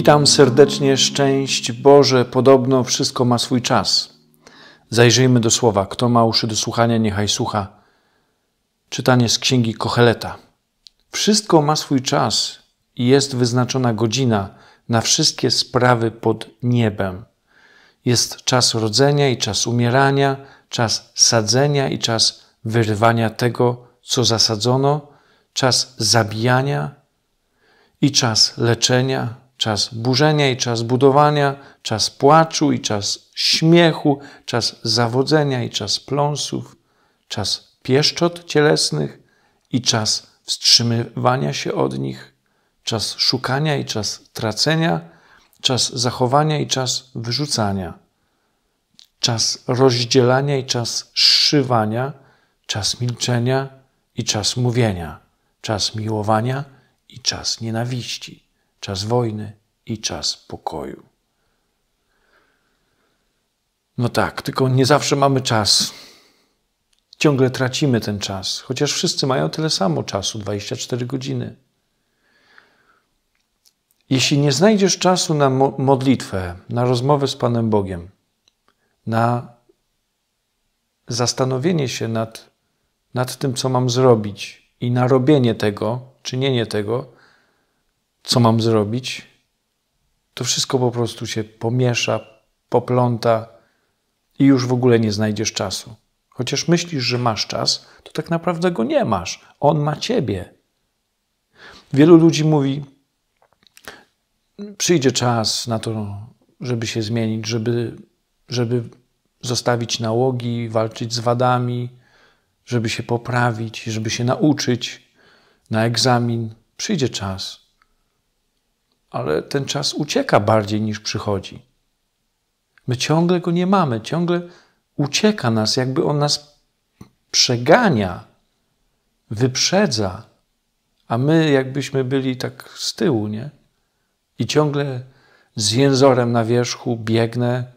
Witam serdecznie, szczęść Boże, podobno wszystko ma swój czas. Zajrzyjmy do słowa. Kto ma uszy do słuchania, niechaj słucha. Czytanie z księgi Kocheleta. Wszystko ma swój czas i jest wyznaczona godzina na wszystkie sprawy pod niebem. Jest czas rodzenia i czas umierania, czas sadzenia i czas wyrwania tego, co zasadzono, czas zabijania i czas leczenia, czas burzenia i czas budowania, czas płaczu i czas śmiechu, czas zawodzenia i czas pląsów, czas pieszczot cielesnych i czas wstrzymywania się od nich, czas szukania i czas tracenia, czas zachowania i czas wyrzucania, czas rozdzielania i czas szywania, czas milczenia i czas mówienia, czas miłowania i czas nienawiści czas wojny i czas pokoju. No tak, tylko nie zawsze mamy czas. Ciągle tracimy ten czas, chociaż wszyscy mają tyle samo czasu 24 godziny. Jeśli nie znajdziesz czasu na modlitwę, na rozmowę z Panem Bogiem, na zastanowienie się nad, nad tym, co mam zrobić i na robienie tego, czynienie tego, co mam zrobić, to wszystko po prostu się pomiesza, popląta i już w ogóle nie znajdziesz czasu. Chociaż myślisz, że masz czas, to tak naprawdę go nie masz. On ma ciebie. Wielu ludzi mówi: Przyjdzie czas na to, żeby się zmienić, żeby, żeby zostawić nałogi, walczyć z wadami, żeby się poprawić, żeby się nauczyć na egzamin. Przyjdzie czas ale ten czas ucieka bardziej niż przychodzi. My ciągle go nie mamy, ciągle ucieka nas, jakby on nas przegania, wyprzedza, a my jakbyśmy byli tak z tyłu, nie? I ciągle z jęzorem na wierzchu biegnę,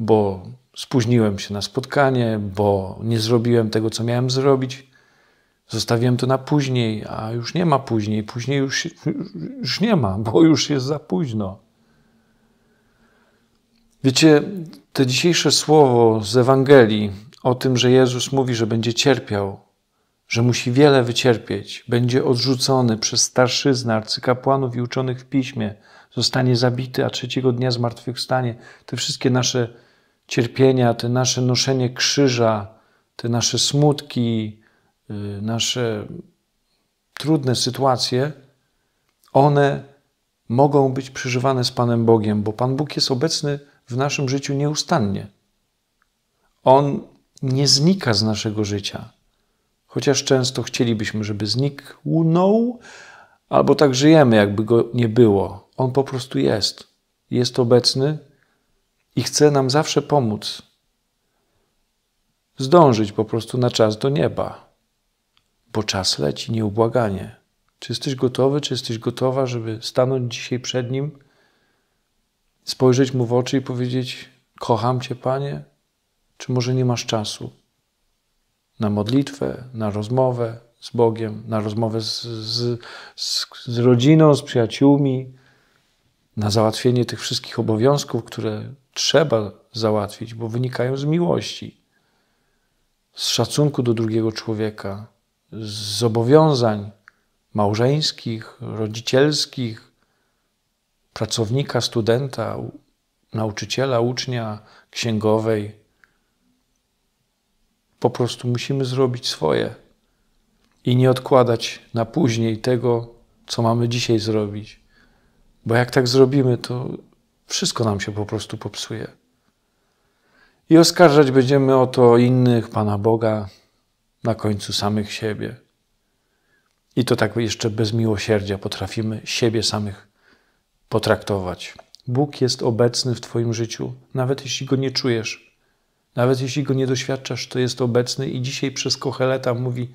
bo spóźniłem się na spotkanie, bo nie zrobiłem tego, co miałem zrobić. Zostawiłem to na później, a już nie ma później. Później już, już nie ma, bo już jest za późno. Wiecie, to dzisiejsze słowo z Ewangelii o tym, że Jezus mówi, że będzie cierpiał, że musi wiele wycierpieć, będzie odrzucony przez starszyznę, arcykapłanów i uczonych w piśmie, zostanie zabity, a trzeciego dnia zmartwychwstanie. Te wszystkie nasze cierpienia, te nasze noszenie krzyża, te nasze smutki, Y, nasze trudne sytuacje, one mogą być przeżywane z Panem Bogiem, bo Pan Bóg jest obecny w naszym życiu nieustannie. On nie znika z naszego życia, chociaż często chcielibyśmy, żeby zniknął, albo tak żyjemy, jakby go nie było. On po prostu jest. Jest obecny i chce nam zawsze pomóc. Zdążyć po prostu na czas do nieba bo czas leci nieubłaganie. Czy jesteś gotowy, czy jesteś gotowa, żeby stanąć dzisiaj przed Nim, spojrzeć Mu w oczy i powiedzieć: Kocham Cię, Panie? Czy może nie masz czasu na modlitwę, na rozmowę z Bogiem, na rozmowę z, z, z, z rodziną, z przyjaciółmi, na załatwienie tych wszystkich obowiązków, które trzeba załatwić, bo wynikają z miłości, z szacunku do drugiego człowieka, zobowiązań małżeńskich, rodzicielskich, pracownika, studenta, nauczyciela, ucznia, księgowej. Po prostu musimy zrobić swoje i nie odkładać na później tego, co mamy dzisiaj zrobić. Bo jak tak zrobimy, to wszystko nam się po prostu popsuje. I oskarżać będziemy o to innych, Pana Boga, na końcu samych siebie. I to tak jeszcze bez miłosierdzia potrafimy siebie samych potraktować. Bóg jest obecny w Twoim życiu, nawet jeśli go nie czujesz, nawet jeśli go nie doświadczasz, to jest obecny i dzisiaj przez Kocheleta mówi: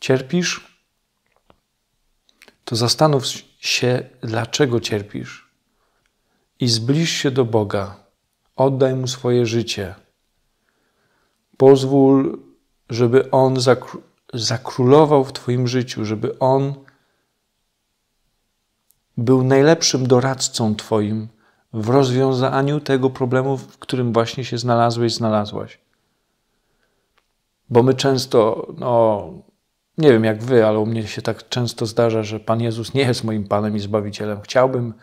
Cierpisz? To zastanów się, dlaczego cierpisz i zbliż się do Boga, oddaj mu swoje życie. Pozwól żeby On zakr zakrólował w Twoim życiu, żeby On był najlepszym doradcą Twoim w rozwiązaniu tego problemu, w którym właśnie się znalazłeś, znalazłaś. Bo my często, no, nie wiem jak Wy, ale u mnie się tak często zdarza, że Pan Jezus nie jest moim Panem i Zbawicielem. Chciałbym,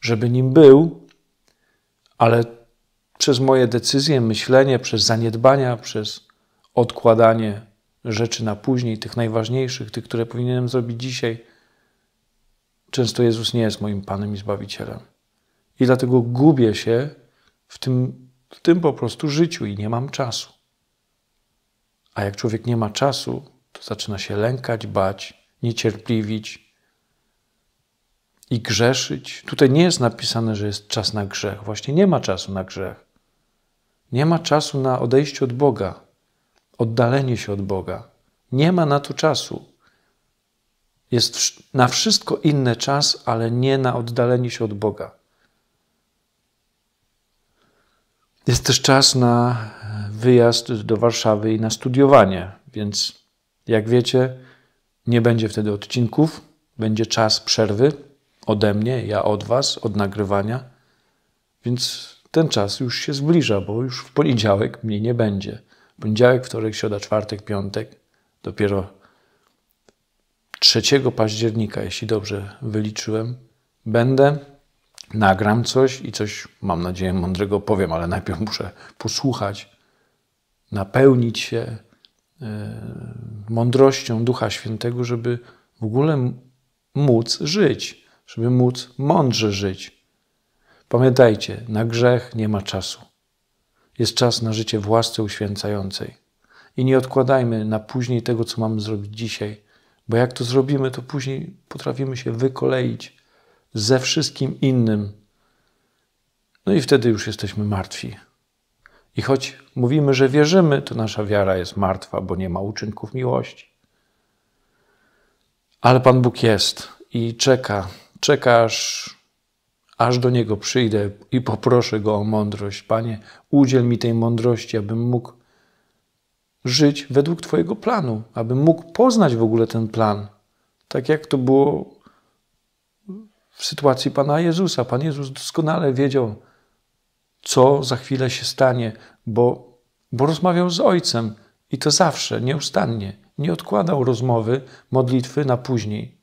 żeby nim był, ale przez moje decyzje, myślenie, przez zaniedbania, przez odkładanie rzeczy na później, tych najważniejszych, tych, które powinienem zrobić dzisiaj, często Jezus nie jest moim Panem i Zbawicielem. I dlatego gubię się w tym, w tym po prostu życiu i nie mam czasu. A jak człowiek nie ma czasu, to zaczyna się lękać, bać, niecierpliwić i grzeszyć. Tutaj nie jest napisane, że jest czas na grzech. Właśnie nie ma czasu na grzech. Nie ma czasu na odejście od Boga oddalenie się od Boga. Nie ma na to czasu. Jest na wszystko inny czas, ale nie na oddalenie się od Boga. Jest też czas na wyjazd do Warszawy i na studiowanie, więc jak wiecie, nie będzie wtedy odcinków, będzie czas przerwy ode mnie, ja od Was, od nagrywania, więc ten czas już się zbliża, bo już w poniedziałek mnie nie będzie. Poniedziałek, wtorek, środa, czwartek, piątek. Dopiero 3 października, jeśli dobrze wyliczyłem, będę, nagram coś i coś, mam nadzieję, mądrego powiem, ale najpierw muszę posłuchać, napełnić się e, mądrością Ducha Świętego, żeby w ogóle móc żyć, żeby móc mądrze żyć. Pamiętajcie, na grzech nie ma czasu. Jest czas na życie w łasce uświęcającej. I nie odkładajmy na później tego, co mamy zrobić dzisiaj, bo jak to zrobimy, to później potrafimy się wykoleić ze wszystkim innym. No i wtedy już jesteśmy martwi. I choć mówimy, że wierzymy, to nasza wiara jest martwa, bo nie ma uczynków miłości. Ale Pan Bóg jest i czeka, czeka aż aż do Niego przyjdę i poproszę Go o mądrość. Panie, udziel mi tej mądrości, abym mógł żyć według Twojego planu, abym mógł poznać w ogóle ten plan, tak jak to było w sytuacji Pana Jezusa. Pan Jezus doskonale wiedział, co za chwilę się stanie, bo, bo rozmawiał z Ojcem i to zawsze, nieustannie. Nie odkładał rozmowy, modlitwy na później.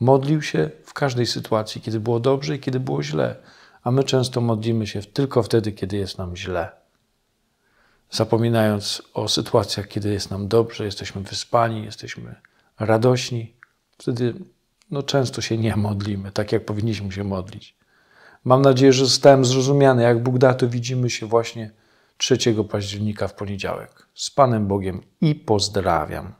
Modlił się w każdej sytuacji, kiedy było dobrze i kiedy było źle, a my często modlimy się tylko wtedy, kiedy jest nam źle. Zapominając o sytuacjach, kiedy jest nam dobrze, jesteśmy wyspani, jesteśmy radośni, wtedy no, często się nie modlimy, tak jak powinniśmy się modlić. Mam nadzieję, że zostałem zrozumiany. Jak Bóg da, to widzimy się właśnie 3 października w poniedziałek. Z Panem Bogiem i pozdrawiam.